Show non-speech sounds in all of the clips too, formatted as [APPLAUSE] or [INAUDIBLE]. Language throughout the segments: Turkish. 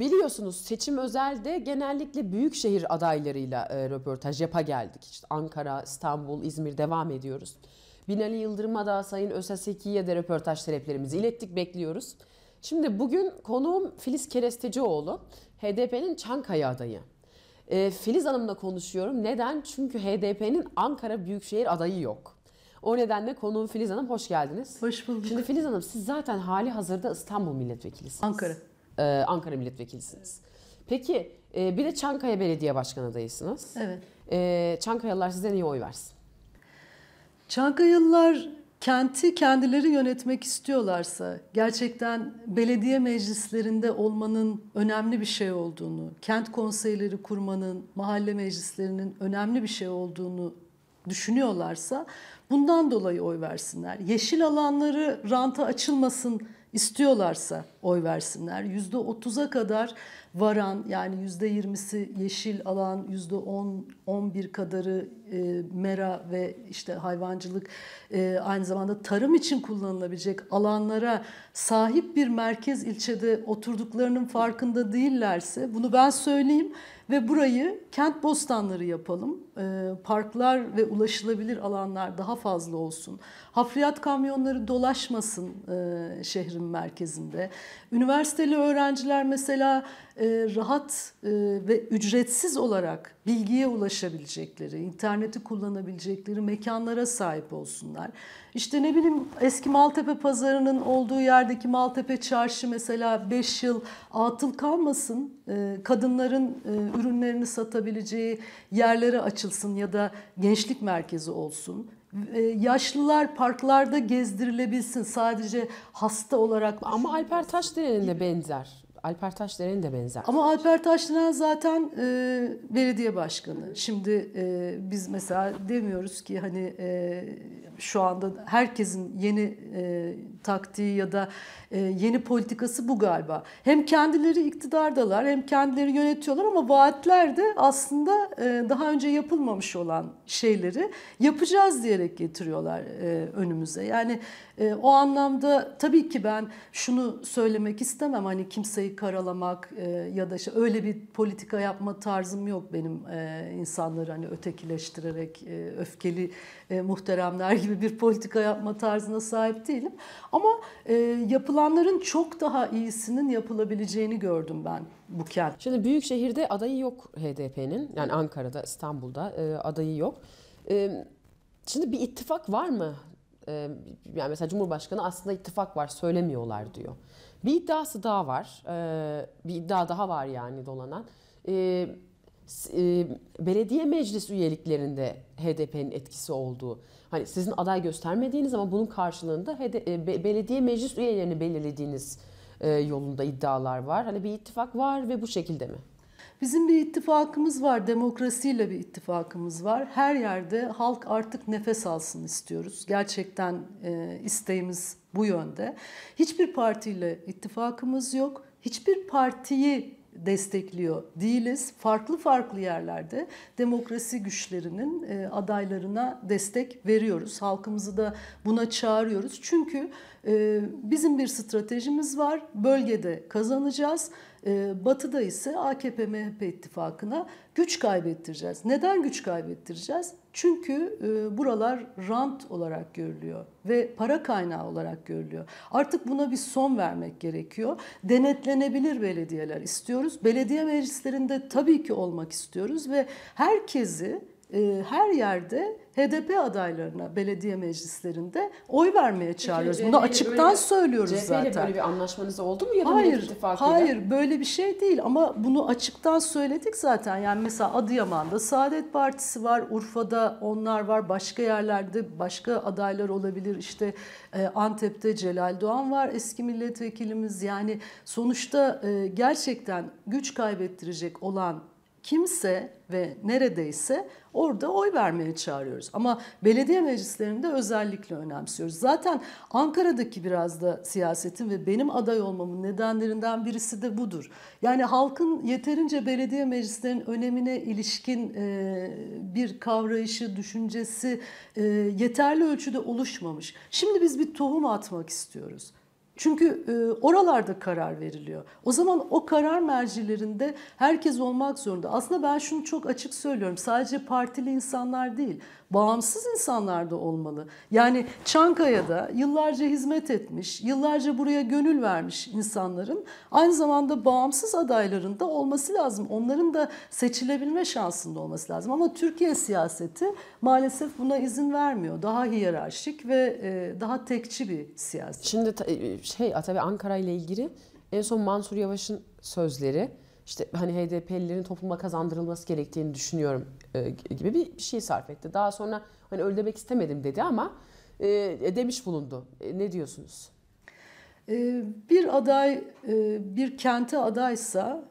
biliyorsunuz seçim özelde genellikle büyük şehir adaylarıyla e, röportaj yapa geldik. İşte Ankara, İstanbul, İzmir devam ediyoruz. Binali Yıldırım'a da Sayın Öseseki'ye de röportaj taleplerimizi ilettik, bekliyoruz. Şimdi bugün konuğum Filiz Kerestecioğlu, HDP'nin Çankaya adayı. E, Filiz Hanım'la konuşuyorum. Neden? Çünkü HDP'nin Ankara Büyükşehir adayı yok. O nedenle konuğum Filiz Hanım hoş geldiniz. Hoş bulduk. Şimdi Filiz Hanım siz zaten hali hazırda İstanbul milletvekilisiniz. Ankara e, Ankara milletvekilisiniz. Peki e, bir de Çankaya Belediye Başkanı adayısınız. Evet. E, Çankayalılar size niye oy versin? Çankayalılar kenti kendileri yönetmek istiyorlarsa gerçekten belediye meclislerinde olmanın önemli bir şey olduğunu, kent konseyleri kurmanın, mahalle meclislerinin önemli bir şey olduğunu düşünüyorlarsa bundan dolayı oy versinler. Yeşil alanları ranta açılmasın istiyorlarsa oy versinler. %30'a kadar varan yani %20'si yeşil alan, %10-11 kadarı e, mera ve işte hayvancılık e, aynı zamanda tarım için kullanılabilecek alanlara sahip bir merkez ilçede oturduklarının farkında değillerse bunu ben söyleyeyim ve burayı kent bostanları yapalım. E, parklar ve ulaşılabilir alanlar daha fazla olsun. Hafriyat kamyonları dolaşmasın e, şehrin merkezinde. Üniversiteli öğrenciler mesela e, rahat e, ve ücretsiz olarak bilgiye ulaşabilecekleri, interneti kullanabilecekleri mekanlara sahip olsunlar. İşte ne bileyim eski Maltepe pazarının olduğu yerdeki Maltepe çarşı mesela 5 yıl atıl kalmasın. E, kadınların e, ürünlerini satabileceği yerlere açılsın ya da gençlik merkezi olsun. Ee, yaşlılar parklarda gezdirilebilsin sadece hasta olarak. Ama Alper Taş de benzer Alper Taşdelen de benzer. Ama Alper Taşdelen zaten e, belediye başkanı. Şimdi e, biz mesela demiyoruz ki hani e, şu anda herkesin yeni e, taktiği ya da e, yeni politikası bu galiba. Hem kendileri iktidardalar hem kendileri yönetiyorlar ama vaatler de aslında e, daha önce yapılmamış olan şeyleri yapacağız diyerek getiriyorlar e, önümüze. Yani e, o anlamda tabii ki ben şunu söylemek istemem hani kimseyi karalamak e, ya da işte öyle bir politika yapma tarzım yok benim e, insanları hani ötekileştirerek e, öfkeli e, muhteremler gibi bir politika yapma tarzına sahip değilim. Ama e, yapılanların çok daha iyisinin yapılabileceğini gördüm ben bu kent. Şimdi büyük şehirde adayı yok HDP'nin yani Ankara'da İstanbul'da e, adayı yok. E, şimdi bir ittifak var mı? E, yani mesela Cumhurbaşkanı aslında ittifak var söylemiyorlar diyor. Bir iddiası daha var. Ee, bir iddia daha var yani dolanan. Ee, e, belediye meclis üyeliklerinde HDP'nin etkisi olduğu. Hani sizin aday göstermediğiniz ama bunun karşılığında HD, e, be, belediye meclis üyelerini belirlediğiniz e, yolunda iddialar var. Hani bir ittifak var ve bu şekilde mi? Bizim bir ittifakımız var, demokrasiyle bir ittifakımız var. Her yerde halk artık nefes alsın istiyoruz. Gerçekten e, isteğimiz bu yönde. Hiçbir partiyle ittifakımız yok. Hiçbir partiyi destekliyor değiliz. Farklı farklı yerlerde demokrasi güçlerinin e, adaylarına destek veriyoruz. Halkımızı da buna çağırıyoruz. Çünkü e, bizim bir stratejimiz var. Bölgede kazanacağız ee, batı'da ise AKP-MHP ittifakına güç kaybettireceğiz. Neden güç kaybettireceğiz? Çünkü e, buralar rant olarak görülüyor ve para kaynağı olarak görülüyor. Artık buna bir son vermek gerekiyor. Denetlenebilir belediyeler istiyoruz. Belediye meclislerinde tabii ki olmak istiyoruz ve herkesi ee, her yerde HDP adaylarına belediye meclislerinde oy vermeye çağırıyoruz. Peki, Bunu açıktan böyle, söylüyoruz CHP zaten. CHP böyle bir anlaşmanız oldu mu ya da hayır, Hayır böyle bir şey değil ama bunu açıktan söyledik zaten. Yani mesela Adıyaman'da Saadet Partisi var, Urfa'da onlar var, başka yerlerde başka adaylar olabilir. İşte e, Antep'te Celal Doğan var eski milletvekilimiz. Yani sonuçta e, gerçekten güç kaybettirecek olan kimse ve neredeyse orada oy vermeye çağırıyoruz. Ama belediye meclislerinde özellikle önemsiyoruz. Zaten Ankara'daki biraz da siyasetin ve benim aday olmamın nedenlerinden birisi de budur. Yani halkın yeterince belediye meclislerinin önemine ilişkin e, bir kavrayışı, düşüncesi e, yeterli ölçüde oluşmamış. Şimdi biz bir tohum atmak istiyoruz. Çünkü e, oralarda karar veriliyor. O zaman o karar mercilerinde herkes olmak zorunda. Aslında ben şunu çok açık söylüyorum. Sadece partili insanlar değil bağımsız insanlar da olmalı. Yani Çankaya'da yıllarca hizmet etmiş, yıllarca buraya gönül vermiş insanların aynı zamanda bağımsız adayların da olması lazım. Onların da seçilebilme şansında olması lazım. Ama Türkiye siyaseti maalesef buna izin vermiyor. Daha hiyerarşik ve e, daha tekçi bir siyaset. Şimdi e, şey tabii Ankara ile ilgili en son Mansur Yavaş'ın sözleri işte hani HDP'lilerin topluma kazandırılması gerektiğini düşünüyorum e, gibi bir şey sarf etti. Daha sonra hani öyle demek istemedim dedi ama e, e demiş bulundu. E, ne diyorsunuz? E, bir aday e, bir kente adaysa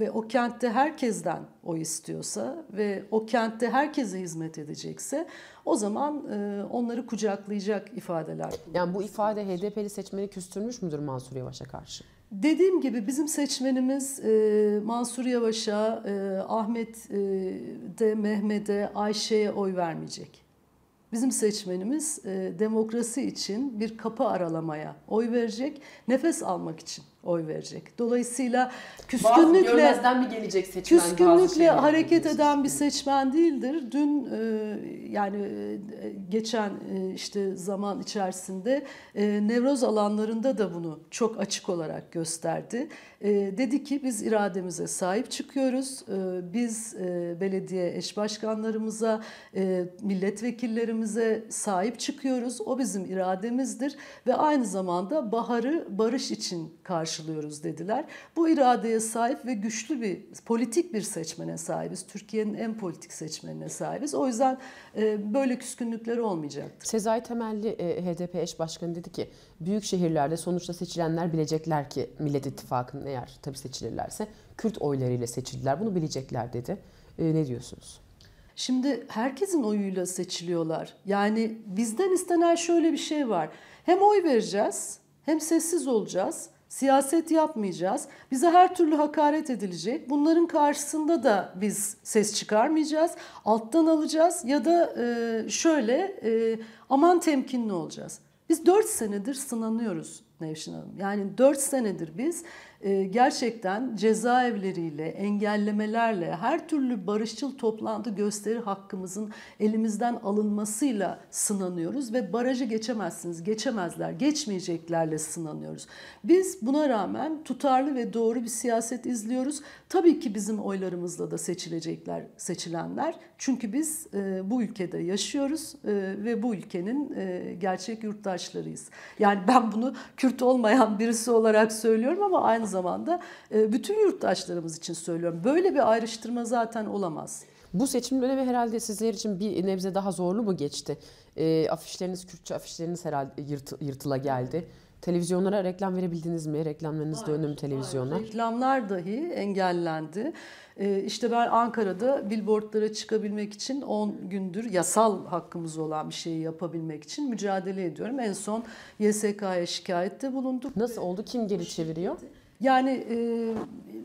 ve o kentte herkesten o istiyorsa ve o kentte herkese hizmet edecekse o zaman onları kucaklayacak ifadeler. Yani bu ifade HDP'li seçmeni küstürmüş müdür Mansur Yavaş'a karşı? Dediğim gibi bizim seçmenimiz e, Mansur Yavaş'a, e, Ahmet e, de, Mehmet'e, Ayşe'ye oy vermeyecek. Bizim seçmenimiz e, demokrasi için bir kapı aralamaya oy verecek, nefes almak için oy verecek. Dolayısıyla küskünlükle mi gelecek seçmen küskünlükle hareket eden bir seçmen değildir. Dün e, yani e, geçen e, işte zaman içerisinde e, nevroz alanlarında da bunu çok açık olarak gösterdi. E, dedi ki biz irademize sahip çıkıyoruz. E, biz e, belediye eş başkanlarımıza, e, milletvekillerimize sahip çıkıyoruz. O bizim irademizdir ve aynı zamanda baharı barış için karşı karşılıyoruz dediler. Bu iradeye sahip ve güçlü bir politik bir seçmene sahibiz. Türkiye'nin en politik seçmenine sahibiz. O yüzden e, böyle küskünlükleri olmayacaktır. Sezai Temelli e, HDP eş başkanı dedi ki büyük şehirlerde sonuçta seçilenler bilecekler ki Millet İttifakı'nın eğer tabii seçilirlerse Kürt oylarıyla seçildiler. Bunu bilecekler dedi. E, ne diyorsunuz? Şimdi herkesin oyuyla seçiliyorlar. Yani bizden istenen şöyle bir şey var. Hem oy vereceğiz, hem sessiz olacağız, Siyaset yapmayacağız. Bize her türlü hakaret edilecek. Bunların karşısında da biz ses çıkarmayacağız. Alttan alacağız ya da e, şöyle e, aman temkinli olacağız. Biz 4 senedir sınanıyoruz Nevşin Hanım. Yani 4 senedir biz ee, gerçekten cezaevleriyle, engellemelerle, her türlü barışçıl toplantı gösteri hakkımızın elimizden alınmasıyla sınanıyoruz ve barajı geçemezsiniz, geçemezler, geçmeyeceklerle sınanıyoruz. Biz buna rağmen tutarlı ve doğru bir siyaset izliyoruz. Tabii ki bizim oylarımızla da seçilecekler, seçilenler. Çünkü biz e, bu ülkede yaşıyoruz e, ve bu ülkenin e, gerçek yurttaşlarıyız. Yani ben bunu Kürt olmayan birisi olarak söylüyorum ama aynı zamanda zamanda e, bütün yurttaşlarımız için söylüyorum. Böyle bir ayrıştırma zaten olamaz. Bu seçim dönemi herhalde sizler için bir nebze daha zorlu mu geçti? E, afişleriniz, Kürtçe afişleriniz herhalde yırt, yırtıla geldi. Televizyonlara reklam verebildiniz mi? Reklamlarınız hayır, döndü televizyona? Hayır. Reklamlar dahi engellendi. E, işte ben Ankara'da billboardlara çıkabilmek için 10 gündür yasal hakkımız olan bir şeyi yapabilmek için mücadele ediyorum. En son YSK'ya şikayette bulunduk. Nasıl oldu? Kim geri çeviriyor? Yani e,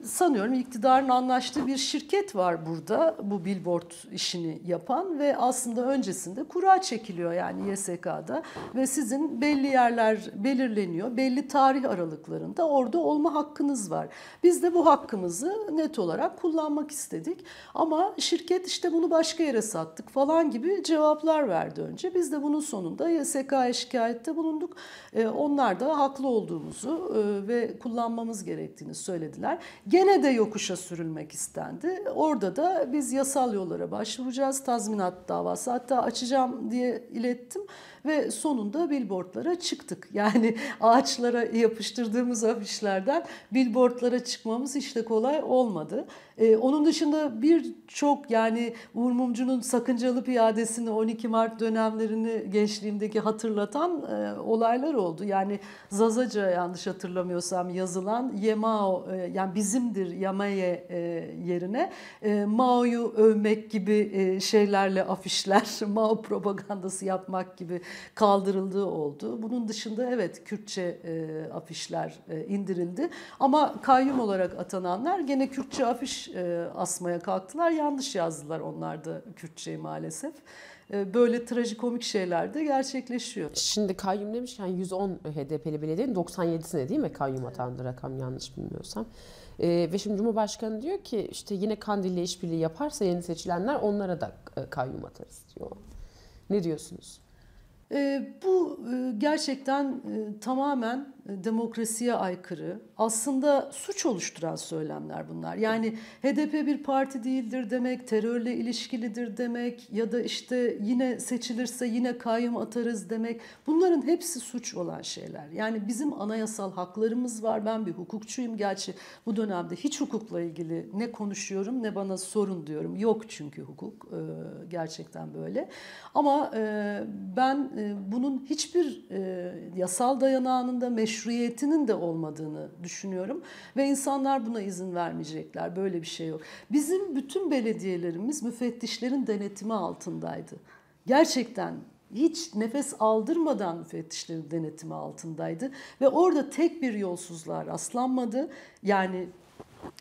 sanıyorum iktidarın anlaştığı bir şirket var burada bu billboard işini yapan ve aslında öncesinde kura çekiliyor yani YSK'da ve sizin belli yerler belirleniyor. Belli tarih aralıklarında orada olma hakkınız var. Biz de bu hakkımızı net olarak kullanmak istedik ama şirket işte bunu başka yere sattık falan gibi cevaplar verdi önce. Biz de bunun sonunda YSK'ya şikayette bulunduk. E, onlar da haklı olduğumuzu e, ve kullanmamız yapmanız gerektiğini söylediler. Gene de yokuşa sürülmek istendi. Orada da biz yasal yollara başvuracağız. Tazminat davası hatta açacağım diye ilettim ve sonunda billboardlara çıktık. [LAUGHS] Yani ağaçlara yapıştırdığımız afişlerden billboardlara çıkmamız işte kolay olmadı. E, onun dışında birçok yani Uğur Mumcu'nun sakıncalı piyadesini 12 Mart dönemlerini gençliğimdeki hatırlatan e, olaylar oldu. Yani Zazaca yanlış hatırlamıyorsam yazılan Yemao e, yani bizimdir Yamaye e, yerine e, Mao'yu övmek gibi e, şeylerle afişler, [LAUGHS] Mao propagandası yapmak gibi kaldırıldığı oldu. Bunun dışında evet Kürtçe e, afişler e, indirildi ama kayyum olarak atananlar gene Kürtçe afiş e, asmaya kalktılar. Yanlış yazdılar onlar da Kürtçeyi maalesef. E, böyle trajikomik şeyler de gerçekleşiyor. Şimdi kayyum demişken 110 HDP'li belediyenin 97'sine değil mi kayyum atandı rakam yanlış bilmiyorsam. E, ve şimdi Cumhurbaşkanı diyor ki işte yine Kandil'le işbirliği yaparsa yeni seçilenler onlara da e, kayyum atarız diyor. Ne diyorsunuz? E, bu e, gerçekten e, tamamen e, demokrasiye aykırı. Aslında suç oluşturan söylemler bunlar. Yani HDP bir parti değildir demek, terörle ilişkilidir demek ya da işte yine seçilirse yine kayyum atarız demek. Bunların hepsi suç olan şeyler. Yani bizim anayasal haklarımız var. Ben bir hukukçuyum gerçi bu dönemde hiç hukukla ilgili ne konuşuyorum ne bana sorun diyorum. Yok çünkü hukuk gerçekten böyle. Ama ben bunun hiç hiçbir e, yasal dayanağının da meşruiyetinin de olmadığını düşünüyorum. Ve insanlar buna izin vermeyecekler. Böyle bir şey yok. Bizim bütün belediyelerimiz müfettişlerin denetimi altındaydı. Gerçekten hiç nefes aldırmadan müfettişlerin denetimi altındaydı ve orada tek bir yolsuzluğa rastlanmadı. Yani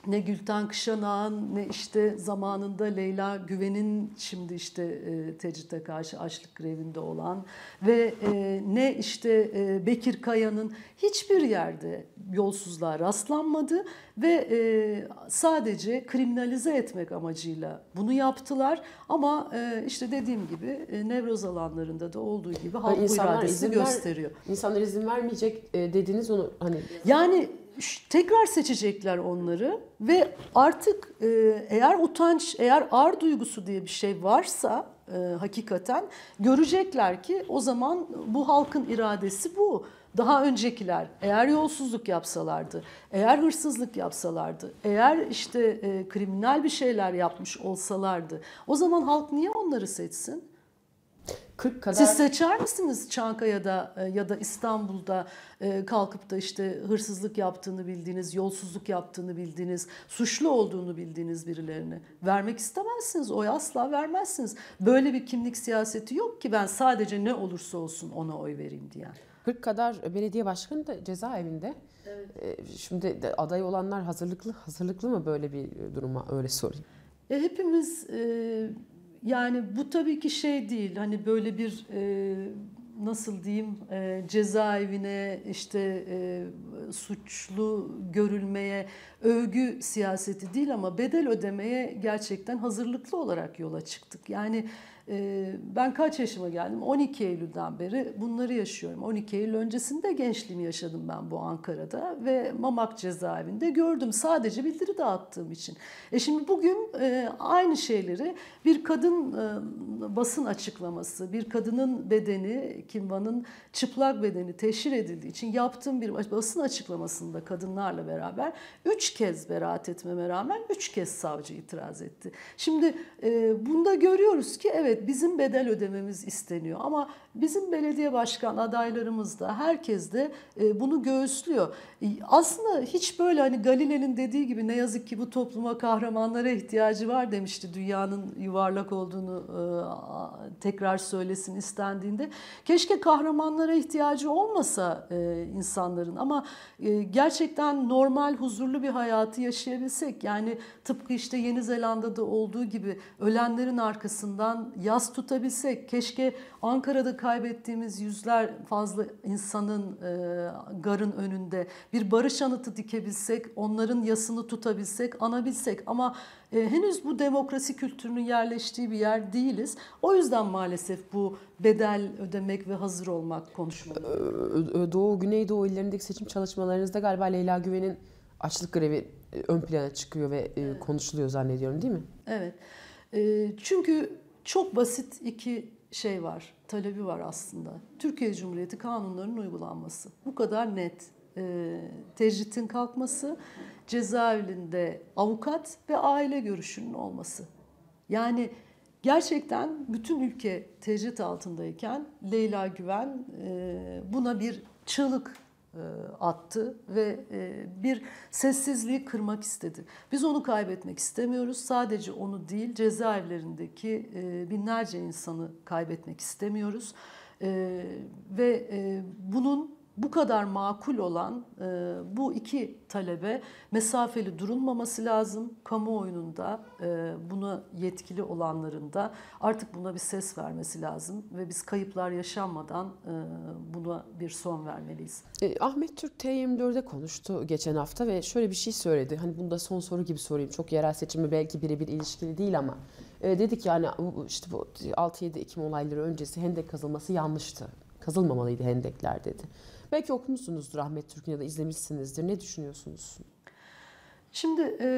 ne Gülten Kışanağ'ın ne işte zamanında Leyla Güven'in şimdi işte e, tecride karşı açlık grevinde olan ve e, ne işte e, Bekir Kaya'nın hiçbir yerde yolsuzluğa rastlanmadı ve e, sadece kriminalize etmek amacıyla bunu yaptılar ama e, işte dediğim gibi e, nevroz alanlarında da olduğu gibi halk bu iradesini gösteriyor. Ver, insanlar izin vermeyecek e, dediniz onu hani. Yani tekrar seçecekler onları ve artık e, eğer utanç, eğer ar duygusu diye bir şey varsa e, hakikaten görecekler ki o zaman bu halkın iradesi bu. Daha öncekiler eğer yolsuzluk yapsalardı, eğer hırsızlık yapsalardı, eğer işte e, kriminal bir şeyler yapmış olsalardı o zaman halk niye onları seçsin? 40 kadar... Siz seçer misiniz Çankaya'da e, ya da İstanbul'da e, kalkıp da işte hırsızlık yaptığını bildiğiniz, yolsuzluk yaptığını bildiğiniz, suçlu olduğunu bildiğiniz birilerini? Vermek istemezsiniz, oy asla vermezsiniz. Böyle bir kimlik siyaseti yok ki ben sadece ne olursa olsun ona oy vereyim diyen. 40 kadar belediye başkanı da cezaevinde. Evet. E, şimdi aday olanlar hazırlıklı hazırlıklı mı böyle bir duruma öyle sorayım. E, hepimiz yani bu tabii ki şey değil hani böyle bir e, nasıl diyeyim e, cezaevine işte e, suçlu görülmeye övgü siyaseti değil ama bedel ödemeye gerçekten hazırlıklı olarak yola çıktık. Yani ee, ben kaç yaşıma geldim? 12 Eylül'den beri bunları yaşıyorum. 12 Eylül öncesinde gençliğimi yaşadım ben bu Ankara'da ve Mamak cezaevinde gördüm sadece bildiri dağıttığım için. E şimdi bugün e, aynı şeyleri bir kadın e, basın açıklaması, bir kadının bedeni, Kimvan'ın çıplak bedeni teşhir edildiği için yaptığım bir basın açıklamasında kadınlarla beraber 3 kez beraat etmeme rağmen 3 kez savcı itiraz etti. Şimdi e, bunda görüyoruz ki evet bizim bedel ödememiz isteniyor. Ama bizim belediye başkan adaylarımız da herkes de e, bunu göğüslüyor. E, aslında hiç böyle hani Galile'nin dediği gibi ne yazık ki bu topluma kahramanlara ihtiyacı var demişti dünyanın yuvarlak olduğunu e, tekrar söylesin istendiğinde. Keşke kahramanlara ihtiyacı olmasa insanların ama gerçekten normal huzurlu bir hayatı yaşayabilsek yani tıpkı işte Yeni Zelanda'da olduğu gibi ölenlerin arkasından Yas tutabilsek, keşke Ankara'da kaybettiğimiz yüzler fazla insanın e, garın önünde bir barış anıtı dikebilsek, onların yasını tutabilsek, anabilsek ama e, henüz bu demokrasi kültürünün yerleştiği bir yer değiliz. O yüzden maalesef bu bedel ödemek ve hazır olmak konuşmaları. Doğu, Güneydoğu illerindeki seçim çalışmalarınızda galiba Leyla Güven'in açlık grevi e, ön plana çıkıyor ve evet. konuşuluyor zannediyorum değil mi? Evet. E, çünkü çok basit iki şey var, talebi var aslında. Türkiye Cumhuriyeti kanunlarının uygulanması. Bu kadar net. E, tecritin kalkması, cezaevinde avukat ve aile görüşünün olması. Yani gerçekten bütün ülke tecrit altındayken Leyla Güven e, buna bir çığlık e, attı ve e, bir sessizliği kırmak istedi. Biz onu kaybetmek istemiyoruz. Sadece onu değil cezaevlerindeki e, binlerce insanı kaybetmek istemiyoruz. Ve bunun bu kadar makul olan e, bu iki talebe mesafeli durulmaması lazım. Kamuoyunun da e, buna yetkili olanların da artık buna bir ses vermesi lazım ve biz kayıplar yaşanmadan e, buna bir son vermeliyiz. E, Ahmet Türk T24'de konuştu geçen hafta ve şöyle bir şey söyledi. Hani bunu da son soru gibi sorayım. Çok yerel seçimi belki birebir ilişkili değil ama e, dedik yani işte bu 6-7 Ekim olayları öncesi hendek kazılması yanlıştı. Kazılmamalıydı hendekler dedi. Belki okumuşsunuzdur Ahmet Türk'ün ya da izlemişsinizdir. Ne düşünüyorsunuz? Şimdi e,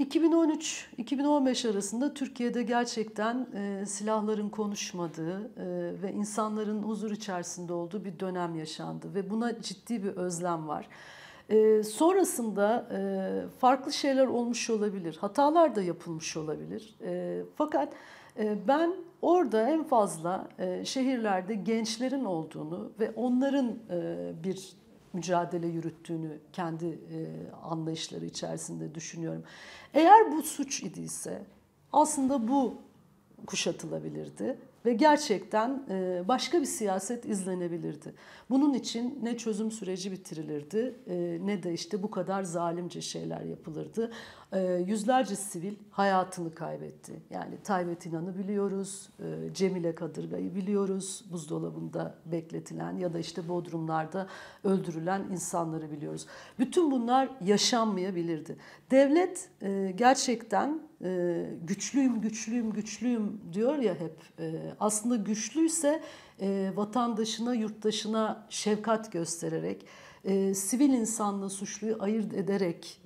2013-2015 arasında Türkiye'de gerçekten e, silahların konuşmadığı e, ve insanların huzur içerisinde olduğu bir dönem yaşandı ve buna ciddi bir özlem var. E, sonrasında e, farklı şeyler olmuş olabilir, hatalar da yapılmış olabilir. E, fakat ee, ben orada en fazla e, şehirlerde gençlerin olduğunu ve onların e, bir mücadele yürüttüğünü kendi e, anlayışları içerisinde düşünüyorum. Eğer bu suç idiyse aslında bu kuşatılabilirdi ve gerçekten e, başka bir siyaset izlenebilirdi. Bunun için ne çözüm süreci bitirilirdi e, ne de işte bu kadar zalimce şeyler yapılırdı. E, yüzlerce sivil hayatını kaybetti. Yani Taybet İnan'ı biliyoruz, Cemile Kadırga'yı biliyoruz, buzdolabında bekletilen ya da işte Bodrumlarda öldürülen insanları biliyoruz. Bütün bunlar yaşanmayabilirdi. Devlet gerçekten e, güçlüyüm, güçlüyüm, güçlüyüm diyor ya hep. E, aslında güçlüyse e, vatandaşına, yurttaşına şefkat göstererek, sivil insanla suçluyu ayırt ederek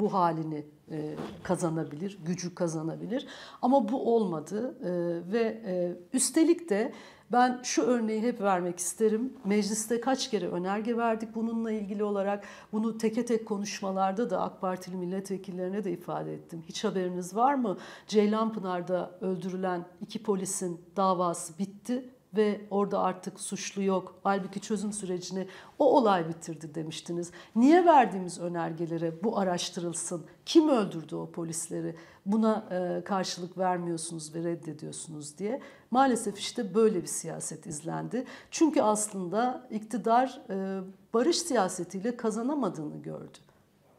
bu halini e, kazanabilir, gücü kazanabilir. Ama bu olmadı e, ve e, üstelik de ben şu örneği hep vermek isterim. Mecliste kaç kere önerge verdik bununla ilgili olarak. Bunu teke tek konuşmalarda da AK Partili milletvekillerine de ifade ettim. Hiç haberiniz var mı? Ceylanpınar'da öldürülen iki polisin davası bitti ve orada artık suçlu yok. Halbuki çözüm sürecini o olay bitirdi demiştiniz. Niye verdiğimiz önergelere bu araştırılsın? Kim öldürdü o polisleri? Buna e, karşılık vermiyorsunuz ve reddediyorsunuz diye. Maalesef işte böyle bir siyaset izlendi. Çünkü aslında iktidar e, barış siyasetiyle kazanamadığını gördü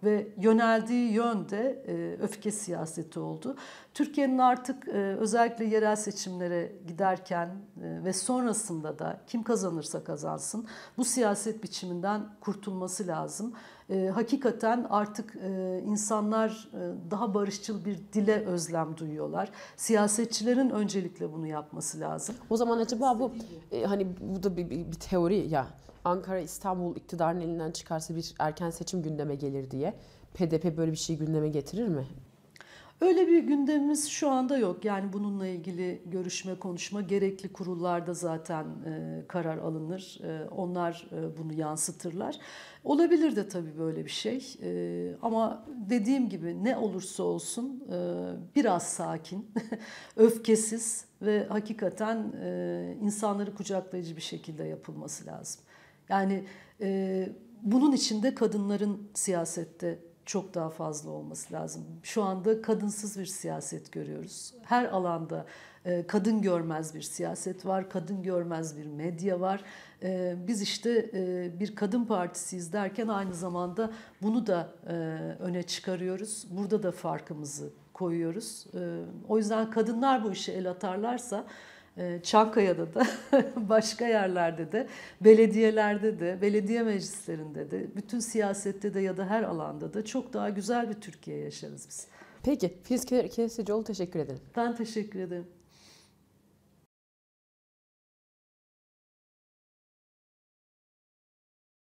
ve yöneldiği yönde e, öfke siyaseti oldu. Türkiye'nin artık e, özellikle yerel seçimlere giderken e, ve sonrasında da kim kazanırsa kazansın bu siyaset biçiminden kurtulması lazım. E, hakikaten artık e, insanlar e, daha barışçıl bir dile özlem duyuyorlar. Siyasetçilerin öncelikle bunu yapması lazım. O zaman acaba bu e, hani bu da bir, bir, bir teori ya Ankara İstanbul iktidarın elinden çıkarsa bir erken seçim gündeme gelir diye. PDP böyle bir şey gündeme getirir mi? Öyle bir gündemimiz şu anda yok. Yani bununla ilgili görüşme, konuşma gerekli kurullarda zaten e, karar alınır. E, onlar e, bunu yansıtırlar. Olabilir de tabii böyle bir şey. E, ama dediğim gibi ne olursa olsun e, biraz sakin, [LAUGHS] öfkesiz ve hakikaten e, insanları kucaklayıcı bir şekilde yapılması lazım. Yani e, bunun içinde kadınların siyasette çok daha fazla olması lazım. Şu anda kadınsız bir siyaset görüyoruz. Her alanda e, kadın görmez bir siyaset var, kadın görmez bir medya var. E, biz işte e, bir kadın partisiyiz derken aynı zamanda bunu da e, öne çıkarıyoruz. Burada da farkımızı koyuyoruz. E, o yüzden kadınlar bu işe el atarlarsa ee, Çankaya'da da [LAUGHS] başka yerlerde de belediyelerde de belediye meclislerinde de bütün siyasette de ya da her alanda da çok daha güzel bir Türkiye yaşarız biz. Peki Filiz Kesicioğlu teşekkür ederim. Ben teşekkür ederim.